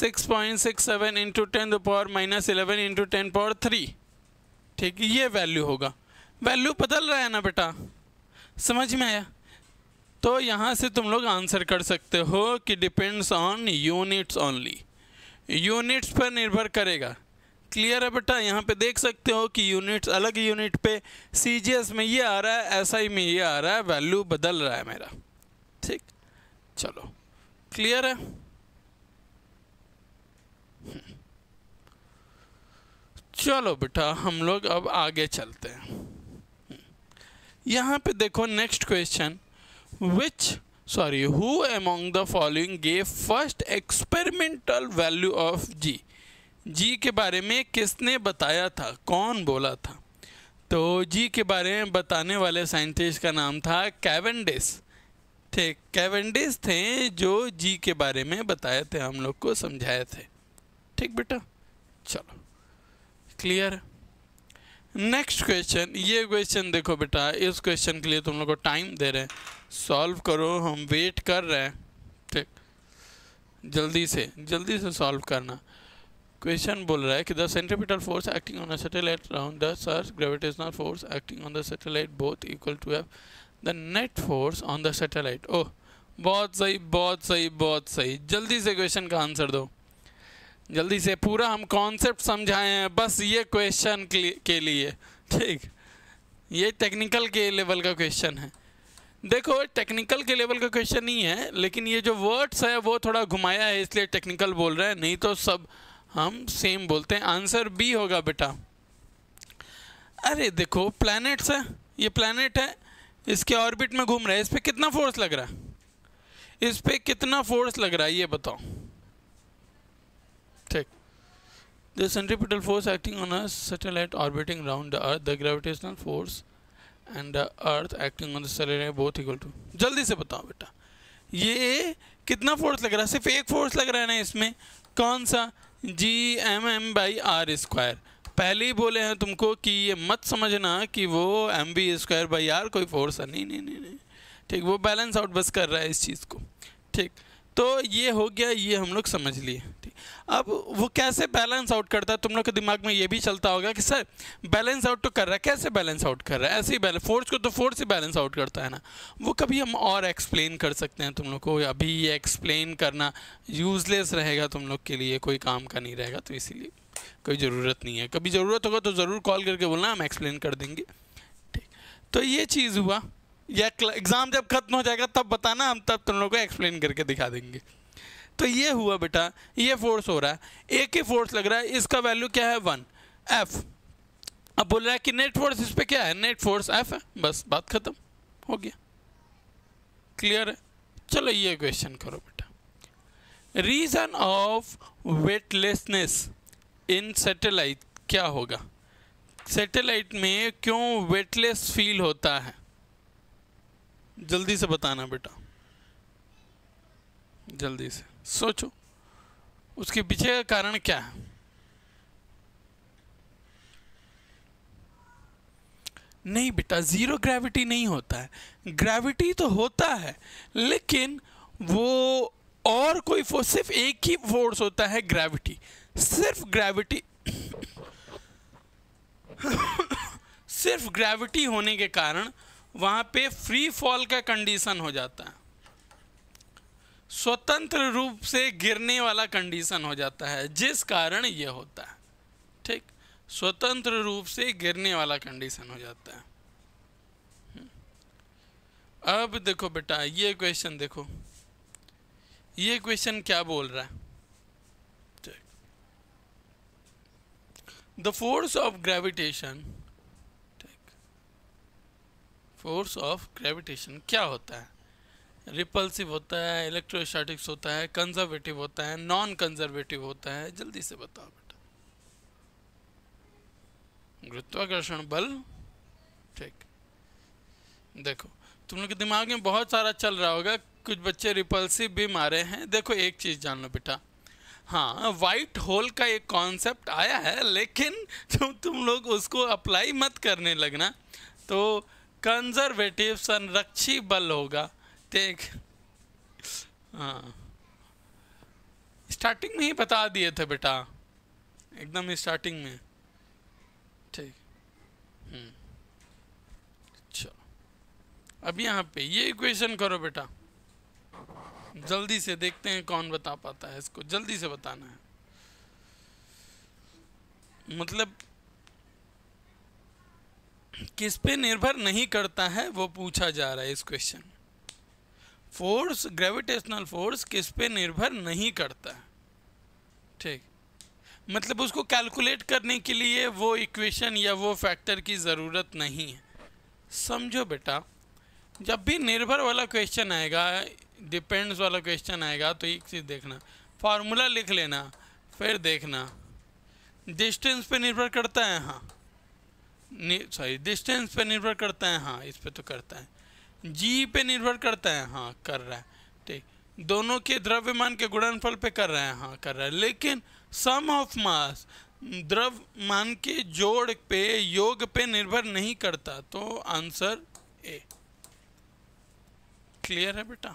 six point six seven into ten power minus eleven into ten power three ठीक ये वैल्यू होगा वैल्यू बदल रहा है ना बेटा समझ में आया तो यहाँ से तुम लोग आंसर कर सकते हो कि depends on units only units पर निर्भर करेगा क्लियर है बेटा यहाँ पे देख सकते हो कि यूनिट्स अलग यूनिट पे सी में ये आ रहा है एस में ये आ रहा है वैल्यू बदल रहा है मेरा ठीक चलो क्लियर है चलो बेटा हम लोग अब आगे चलते हैं यहाँ पे देखो next question which sorry who among the following gave first experimental value of G G के बारे में किसने बताया था कौन बोला था तो जी के बारे में बताने वाले साइंटिस्ट का नाम था कैवेंडिस थे कैवेंडिस थे जो जी के बारे में बताए थे हम लोग को समझाए थे ठीक बेटा चलो क्लियर है नेक्स्ट क्वेश्चन ये क्वेश्चन देखो बेटा इस क्वेश्चन के लिए तुम लोग को टाइम दे रहे हैं सॉल्व करो हम वेट कर रहे हैं ठीक जल्दी से जल्दी से सॉल्व करना क्वेश्चन बोल रहा है कि the centripetal force acting on the satellite round the search gravitational force acting on the satellite both equal to have the net force on the satellite oh बहुत सही बहुत सही बहुत सही जल्दी से क्वेश्चन का आंसर दो जल्दी से पूरा हम कॉन्सेप्ट समझाए हैं बस ये क्वेश्चन के लिए ठीक ये टेक्निकल के लेवल का क्वेश्चन है देखो टेक्निकल के लेवल का क्वेश्चन नहीं है लेकिन ये जो वर्ड्स है वो थोड़ा घुमाया है इसलिए टेक्निकल बोल रहे हैं नहीं तो सब हम सेम बोलते हैं आंसर बी होगा बेटा अरे देखो प्लैनेट्स है ये प्लैनेट है इसके ऑर्बिट में घूम रहा है इस पर कितना फोर्स लग रहा है इस पर कितना फोर्स लग रहा है ये बताओ The centripetal force acting on a satellite orbiting around the earth, the gravitational force and the earth acting on the satellite both equal to. jaldi se batao beta ye kitna force lag raha है सिर्फ एक force लग रहा है ना इसमें कौन सा G m M r square पहले ही बोले हैं तुमको कि ये मत समझना कि वो M B square by R कोई फोर्स है नहीं नहीं नहीं नहीं ठीक वो बैलेंस आउट बस कर रहा है इस चीज़ को ठीक तो ये हो गया ये हम लोग समझ लिए अब वो कैसे बैलेंस आउट करता है तुम लोग के दिमाग में ये भी चलता होगा कि सर बैलेंस आउट तो कर रहा है कैसे बैलेंस आउट कर रहा है ऐसे ही बैलेंस फोर्स को तो फोर्स ही बैलेंस आउट करता है ना वो कभी हम और एक्सप्लेन कर सकते हैं तुम लोग को अभी ये एक्सप्लेन करना यूजलेस रहेगा तुम लोग के लिए कोई काम का नहीं रहेगा तो इसीलिए कोई ज़रूरत नहीं है कभी ज़रूरत होगा तो ज़रूर कॉल करके बोलना हम एक्सप्लेन कर देंगे ठीक तो ये चीज़ हुआ या एग्ज़ाम जब खत्म हो जाएगा तब बताना हम तब तुम लोग को एक्सप्लेन करके दिखा देंगे तो ये हुआ बेटा ये फोर्स हो रहा है एक ही फोर्स लग रहा है इसका वैल्यू क्या है वन एफ अब बोल रहा है कि नेट फोर्स इस पर क्या है नेट फोर्स एफ है बस बात ख़त्म हो गया क्लियर है चलो ये क्वेश्चन करो बेटा reason of weightlessness in satellite क्या होगा सेटेलाइट में क्यों वेटलेस फील होता है जल्दी से बताना बेटा जल्दी से सोचो उसके पीछे का कारण क्या है नहीं बेटा ज़ीरो ग्रेविटी नहीं होता है ग्रेविटी तो होता है लेकिन वो और कोई फोर्स सिर्फ एक ही फोर्स होता है ग्रेविटी सिर्फ ग्रेविटी सिर्फ ग्रेविटी होने के कारण वहाँ पे फ्री फॉल का कंडीशन हो जाता है स्वतंत्र रूप से गिरने वाला कंडीशन हो जाता है जिस कारण यह होता है ठीक स्वतंत्र रूप से गिरने वाला कंडीशन हो जाता है हम्म। अब देखो बेटा ये क्वेश्चन देखो ये क्वेश्चन क्या बोल रहा है the force of gravitation force of gravitation क्या होता है रिपल्सिव होता है इलेक्ट्रोस्टैटिक्स होता है कंजर्वेटिव होता है नॉन कंजर्वेटिव होता है जल्दी से बताओ बेटा गुरुत्वाकर्षण बल ठीक देखो तुम लोग के दिमाग में बहुत सारा चल रहा होगा कुछ बच्चे रिपल्सिव भी मारे हैं देखो एक चीज़ जान लो बेटा हाँ वाइट होल का एक कॉन्सेप्ट आया है लेकिन तुम तुम लोग उसको अप्लाई मत करने लगना तो कंजर्वेटिव संरक्षी बल होगा मिस्टेक हाँ स्टार्टिंग में ही बता दिए थे बेटा एकदम स्टार्टिंग में ठीक हम्म। अच्छा अब यहाँ पे ये इक्वेशन करो बेटा जल्दी से देखते हैं कौन बता पाता है इसको जल्दी से बताना है मतलब किस पे निर्भर नहीं करता है वो पूछा जा रहा है इस क्वेश्चन में फोर्स ग्रेविटेशनल फोर्स किस पे निर्भर नहीं करता है ठीक मतलब उसको कैलकुलेट करने के लिए वो इक्वेशन या वो फैक्टर की ज़रूरत नहीं है समझो बेटा जब भी निर्भर वाला क्वेश्चन आएगा डिपेंड्स वाला क्वेश्चन आएगा तो एक चीज़ देखना फार्मूला लिख लेना फिर देखना डिस्टेंस पे निर्भर करता है हाँ सॉरी डिस्टेंस पे निर्भर करता है हाँ इस पे तो करता है जी पे निर्भर करता है हाँ कर रहा है ठीक दोनों के द्रव्यमान के गुणनफल पे कर रहे हैं हाँ कर रहा है लेकिन सम ऑफ मास द्रव्यमान के जोड़ पे योग पे निर्भर नहीं करता तो आंसर ए क्लियर है बेटा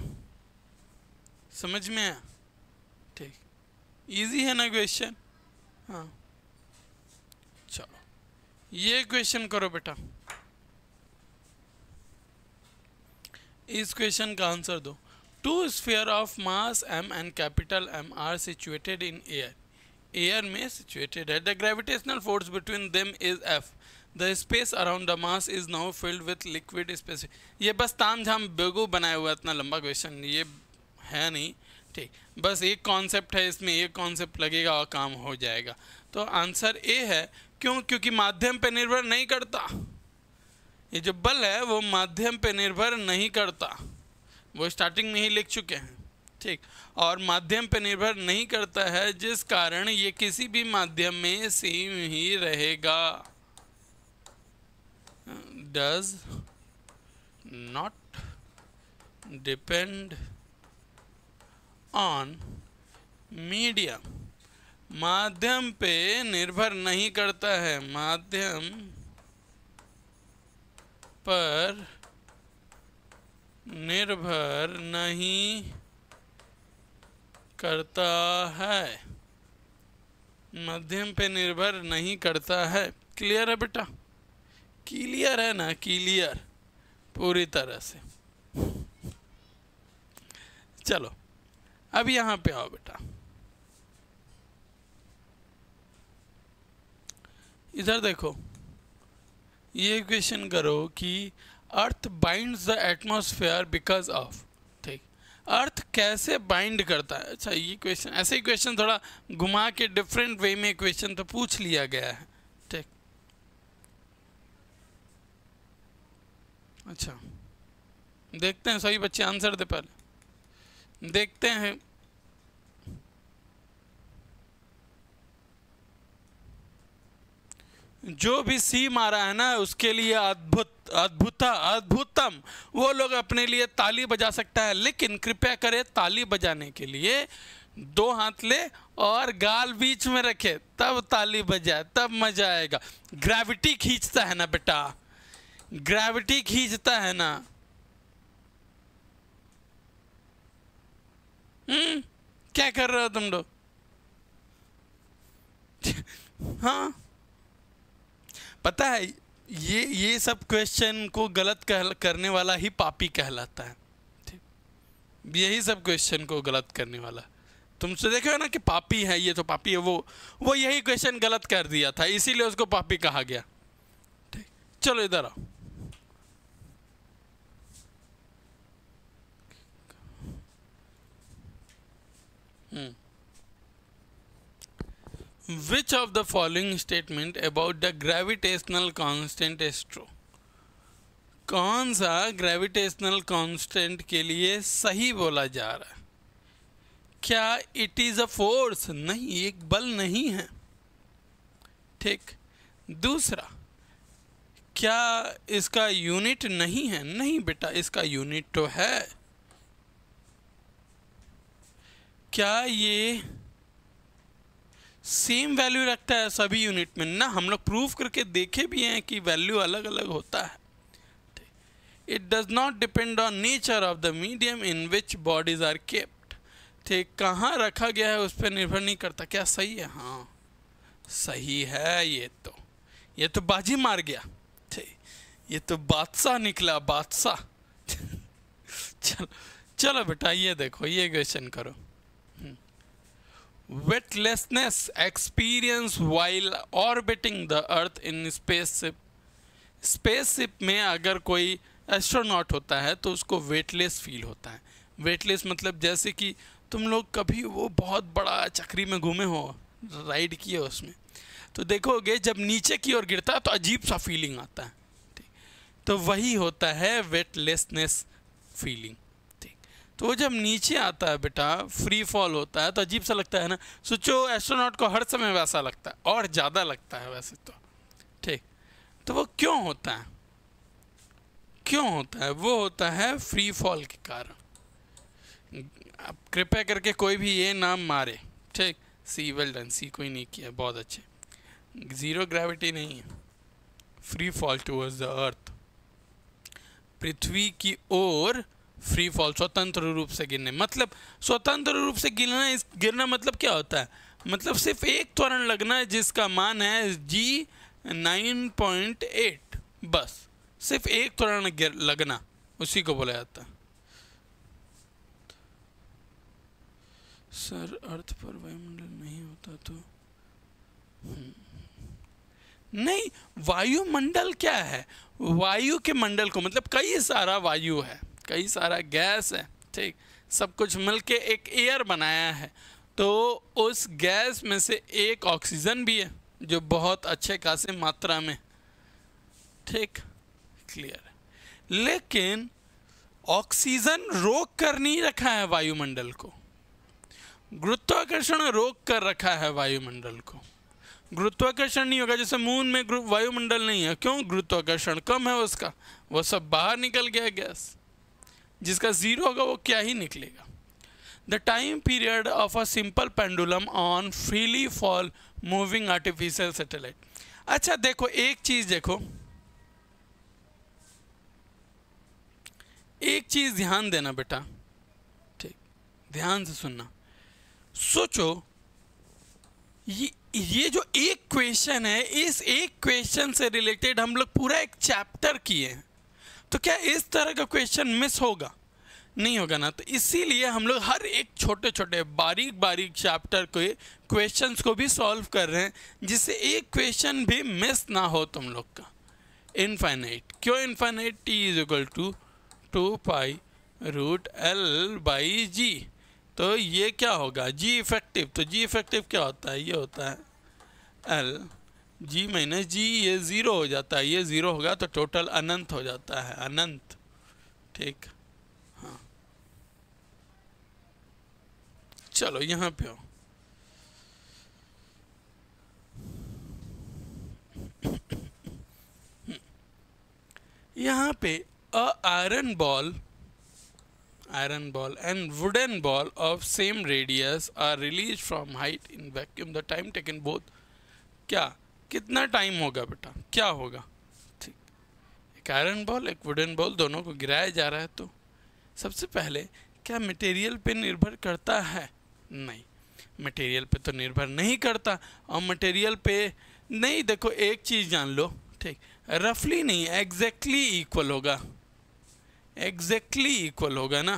समझ में आया ठीक इजी है ना क्वेश्चन हाँ चलो ये क्वेश्चन करो बेटा इस क्वेश्चन का आंसर दो two sphere of mass M and capital M are situated in air air में सिचुएटेड है the gravitational force between them is F the space around the mass is now filled with liquid space ये बस ताम झाम बेगो बनाया हुआ इतना लंबा क्वेश्चन ये है नहीं ठीक बस एक कॉन्सेप्ट है इसमें एक कॉन्सेप्ट लगेगा और काम हो जाएगा तो आंसर ए है क्यों क्योंकि माध्यम पर निर्भर नहीं करता ये जो बल है वो माध्यम पे निर्भर नहीं करता वो स्टार्टिंग में ही लिख चुके हैं ठीक और माध्यम पे निर्भर नहीं करता है जिस कारण ये किसी भी माध्यम में सेम ही रहेगा does not depend on medium माध्यम पे निर्भर नहीं करता है माध्यम पर निर्भर नहीं करता है मध्यम पे निर्भर नहीं करता है क्लियर है बेटा क्लियर है ना क्लियर पूरी तरह से चलो अब यहाँ पे आओ बेटा इधर देखो ये क्वेश्चन करो कि earth bind the atmosphere because of ठीक अर्थ कैसे बाइंड करता है अच्छा ये क्वेश्चन ऐसे ही क्वेश्चन थोड़ा घुमा के डिफरेंट वे में क्वेश्चन तो पूछ लिया गया है ठीक अच्छा देखते हैं सही बच्चे आंसर दे पहले देखते हैं जो भी सी मारा है ना उसके लिए अद्भुत अद्भुत अद्भुतम वो लोग अपने लिए ताली बजा सकता है लेकिन कृपया करें ताली बजाने के लिए दो हाथ ले और गाल बीच में रखे तब ताली बजाए तब मजा आएगा ग्रेविटी खींचता है ना बेटा ग्रेविटी खींचता है ना हम्म क्या कर रहे हो तुम लोग हाँ पता है ये ये सब क्वेश्चन को गलत कह, करने वाला ही पापी कहलाता है ठीक यही सब क्वेश्चन को गलत करने वाला तुमसे देखे हो ना कि पापी है ये तो पापी है वो वो यही क्वेश्चन गलत कर दिया था इसीलिए उसको पापी कहा गया ठीक चलो इधर आओ हम्म Which of the following statement about the gravitational constant is true? कौन सा ग्रेविटेशनल कांस्टेंट के लिए सही बोला जा रहा है क्या इट इज़ अ फोर्स नहीं एक बल नहीं है ठीक दूसरा क्या इसका यूनिट नहीं है नहीं बेटा इसका यूनिट तो है क्या ये सेम वैल्यू रखता है सभी यूनिट में ना हम लोग प्रूव करके देखे भी हैं कि वैल्यू अलग अलग होता है it does not depend on nature of the medium in which bodies are kept ठीक कहाँ रखा गया है उस पर निर्भर नहीं करता क्या सही है हाँ सही है ये तो ये तो बाजी मार गया ठीक ये तो बादशाह निकला बादशाह चलो चलो बेटा ये देखो ये क्वेश्चन करो weightlessness experienced while orbiting the earth in spaceship spaceship में अगर कोई एस्ट्रोनॉट होता है तो उसको वेटलेस फील होता है वेटलेस मतलब जैसे कि तुम लोग कभी वो बहुत बड़ा चक्री में घूमे हो राइड किए हो उसमें तो देखोगे जब नीचे की ओर गिरता है तो अजीब सा फीलिंग आता है ठीक तो वही होता है वेटलेसनेस फीलिंग तो वो जब नीचे आता है बेटा फ्री फॉल होता है तो अजीब सा लगता है ना सोचो एस्ट्रोनॉट को हर समय वैसा लगता है और ज़्यादा लगता है वैसे तो ठीक तो वो क्यों होता है क्यों होता है वो होता है फ्री फॉल के कारण अब कृपया करके कोई भी ये नाम मारे ठीक सी वेल डन सी कोई नहीं किया बहुत अच्छे ज़ीरो ग्रेविटी नहीं है free fall towards the earth पृथ्वी की ओर फ्री फॉल स्वतंत्र रूप से गिरने मतलब स्वतंत्र रूप से गिरना इस गिरना मतलब क्या होता है मतलब सिर्फ एक त्वरण लगना है जिसका मान है जी 9.8 बस सिर्फ एक त्वरण लगना उसी को बोला जाता है सर अर्थ पर वायुमंडल नहीं होता तो हम्म। नहीं वायुमंडल क्या है वायु के मंडल को मतलब कई सारा वायु है कई सारा गैस है ठीक सब कुछ मिलके एक एयर बनाया है तो उस गैस में से एक ऑक्सीजन भी है जो बहुत अच्छे खासे मात्रा में ठीक क्लियर है लेकिन ऑक्सीजन रोक कर नहीं रखा है वायुमंडल को गुरुत्वाकर्षण रोक कर रखा है वायुमंडल को गुरुत्वाकर्षण नहीं होगा जैसे मून में वायुमंडल नहीं है क्यों गुरुत्वाकर्षण कम है उसका वो सब बाहर निकल गया गैस जिसका ज़ीरो होगा वो क्या ही निकलेगा the time period of a simple pendulum on freely fall moving artificial satellite अच्छा देखो एक चीज़ देखो एक चीज़ ध्यान देना बेटा ठीक ध्यान से सुनना सोचो ये ये जो एक क्वेश्चन है इस एक क्वेश्चन से रिलेटेड हम लोग पूरा एक चैप्टर किए हैं तो क्या इस तरह का क्वेश्चन मिस होगा नहीं होगा ना तो इसीलिए हम लोग हर एक छोटे छोटे बारीक बारीक चैप्टर के क्वेश्चंस को भी सॉल्व कर रहे हैं जिससे एक क्वेश्चन भी मिस ना हो तुम लोग का इनफाइनाइट क्यों infinite T is equal to two pi root L by G तो ये क्या होगा जी इफेक्टिव तो जी इफेक्टिव क्या होता है ये होता है एल जी माइनस जी ये ज़ीरो हो जाता है ये ज़ीरो हो गया तो टोटल अनंत हो जाता है अनंत ठीक हाँ चलो यहाँ पे हो यहाँ पे a iron ball iron ball and wooden ball of same radius are release from height in vacuum the time taken both क्या कितना टाइम होगा बेटा क्या होगा ठीक एक आयरन बॉल एक वुडन बॉल दोनों को गिराया जा रहा है तो सबसे पहले क्या मटेरियल पे निर्भर करता है नहीं मटेरियल पे तो निर्भर नहीं करता और मटेरियल पे नहीं देखो एक चीज़ जान लो ठीक रफली नहीं एग्जैक्टली इक्वल होगा एग्जैक्टली इक्वल होगा ना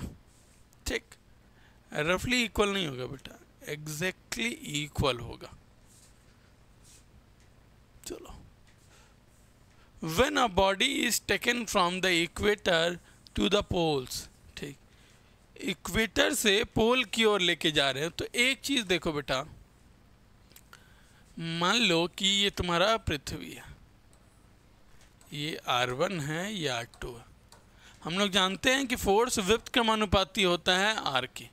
ठीक रफली इक्वल नहीं होगा बेटा एग्जैक्टली इक्वल होगा when a body is taken from the equator to the poles ठीक इक्वेटर से पोल की ओर लेके जा रहे हैं तो एक चीज़ देखो बेटा मान लो कि ये तुम्हारा पृथ्वी है ये आर वन है ये आर टू है हम लोग जानते हैं कि फोर्स विप्त क्रमानुपाती होता है आर के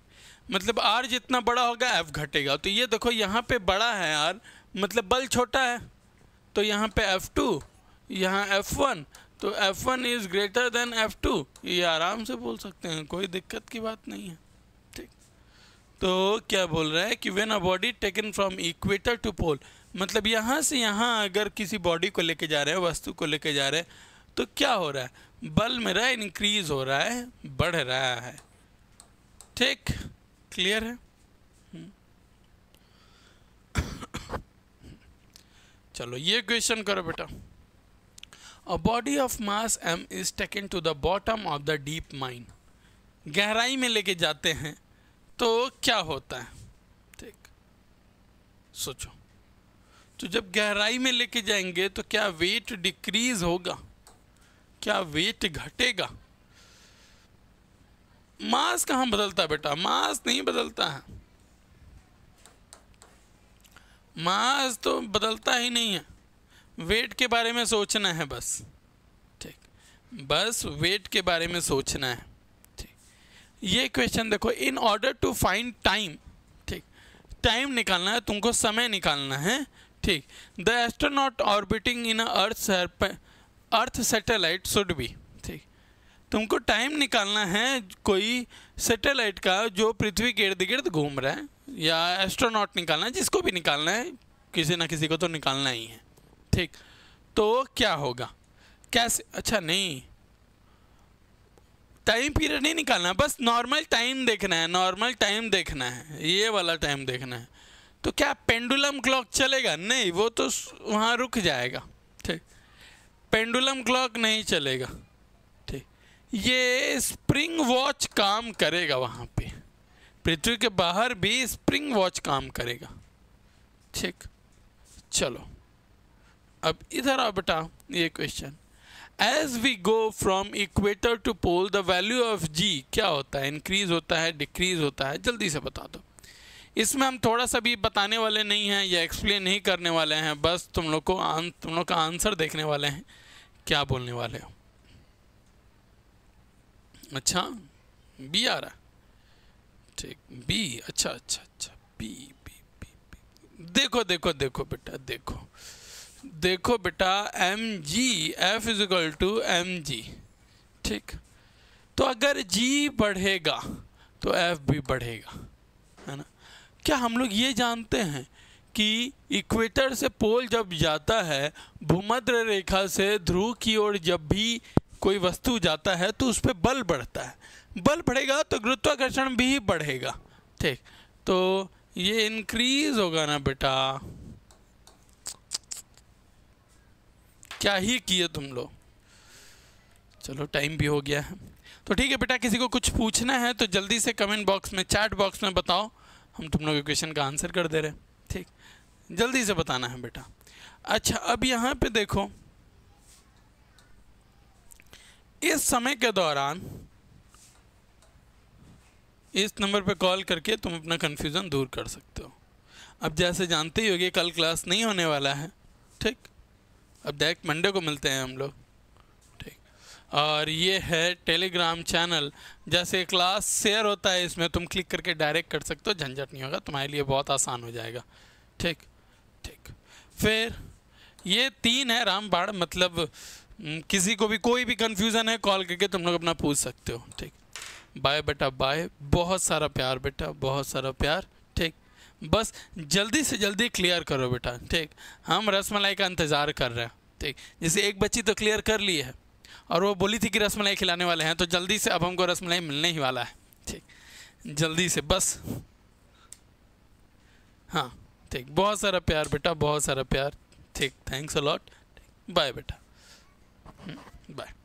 मतलब आर जितना बड़ा होगा एफ घटेगा तो ये देखो यहाँ पे बड़ा है आर मतलब बल छोटा है तो यहाँ पे एफ टू यहाँ एफ वन तो F one is greater than F two ये आराम से बोल सकते हैं कोई दिक्कत की बात नहीं है ठीक तो क्या बोल रहा है कि when a body taken from equator to pole मतलब यहाँ से यहाँ अगर किसी बॉडी को लेके जा रहे हैं वस्तु को लेके जा रहे हैं तो क्या हो रहा है बल मेरा इंक्रीज हो रहा है बढ़ रहा है ठीक क्लियर है हम्म। चलो ये क्वेश्चन करो बेटा A body of mass m is taken to the bottom of the deep mine. गहराई में लेके जाते हैं तो क्या होता है ठीक सोचो तो जब गहराई में लेके जाएंगे तो क्या वेट डिक्रीज होगा क्या वेट घटेगा मास कहाँ बदलता बेटा मास नहीं बदलता है मास तो बदलता ही नहीं है वेट के बारे में सोचना है बस ठीक बस वेट के बारे में सोचना है ठीक ये क्वेश्चन देखो in order to find time ठीक टाइम निकालना है तुमको समय निकालना है ठीक the astronaut orbiting in earth earth satellite should be ठीक तुमको टाइम निकालना है कोई सेटेलाइट का जो पृथ्वी के इर्द गिर्द घूम रहा है या एस्ट्रोनॉट निकालना है जिसको भी निकालना है किसी ना किसी को तो निकालना ही है ठीक तो क्या होगा कैसे अच्छा नहीं टाइम पीरियड नहीं निकालना बस नॉर्मल टाइम देखना है नॉर्मल टाइम देखना है ये वाला टाइम देखना है तो क्या पेंडुलम क्लॉक चलेगा नहीं वो तो वहाँ रुक जाएगा ठीक पेंडुलम क्लॉक नहीं चलेगा ठीक ये स्प्रिंग वॉच काम करेगा वहाँ पे पृथ्वी के बाहर भी स्प्रिंग वॉच काम करेगा ठीक चलो अब इधर आओ बेटा ये question as we go from equator to pole the value of g क्या होता है इंक्रीज होता है डिक्रीज होता है जल्दी से बता दो इसमें हम थोड़ा सा भी बताने वाले नहीं हैं या एक्सप्लेन नहीं करने वाले हैं बस तुम लोग को आन, तुम लोग का आंसर देखने वाले हैं क्या बोलने वाले हो अच्छा बी आ रहा ठीक बी अच्छा अच्छा अच्छा बी बी बी, बी। देखो देखो देखो बेटा देखो देखो बेटा m g f is equal to M g ठीक तो अगर जी बढ़ेगा तो एफ भी बढ़ेगा है ना क्या हम लोग ये जानते हैं कि इक्वेटर से पोल जब जाता है भूमध्य रेखा से ध्रुव की ओर जब भी कोई वस्तु जाता है तो उस पर बल बढ़ता है बल बढ़ेगा तो गुरुत्वाकर्षण भी बढ़ेगा ठीक तो ये इंक्रीज होगा ना बेटा क्या ही किए तुम लोग चलो टाइम भी हो गया है तो ठीक है बेटा किसी को कुछ पूछना है तो जल्दी से कमेंट बॉक्स में चैट बॉक्स में बताओ हम तुम लोग के क्वेश्चन का आंसर कर दे रहे ठीक जल्दी से बताना है बेटा अच्छा अब यहाँ पे देखो इस समय के दौरान इस नंबर पे कॉल करके तुम अपना कन्फ्यूज़न दूर कर सकते हो अब जैसे जानते ही होगे कल क्लास नहीं होने वाला है ठीक अब डायरेक्ट मंडे को मिलते हैं हम लोग ठीक और ये है टेलीग्राम चैनल जैसे क्लास शेयर होता है इसमें तुम क्लिक करके डायरेक्ट कर सकते हो झंझट नहीं होगा तुम्हारे लिए बहुत आसान हो जाएगा ठीक ठीक फिर ये तीन है रामबाड़ मतलब किसी को भी कोई भी कन्फ्यूज़न है कॉल करके तुम लोग अपना पूछ सकते हो ठीक बाय बेटा बाय बहुत सारा प्यार बेटा बहुत सारा प्यार ठीक बस जल्दी से जल्दी क्लियर करो बेटा ठीक हम रसमलाई का इंतज़ार कर रहे हैं ठीक जैसे एक बच्ची तो क्लियर कर ली है और वो बोली थी कि रसमलाई खिलाने वाले हैं तो जल्दी से अब हमको रसमलाई मिलने ही वाला है ठीक जल्दी से बस हाँ ठीक बहुत सारा प्यार बेटा बहुत सारा प्यार ठीक थैंक्स अलॉट लॉट बाय बेटा बाय हम्म,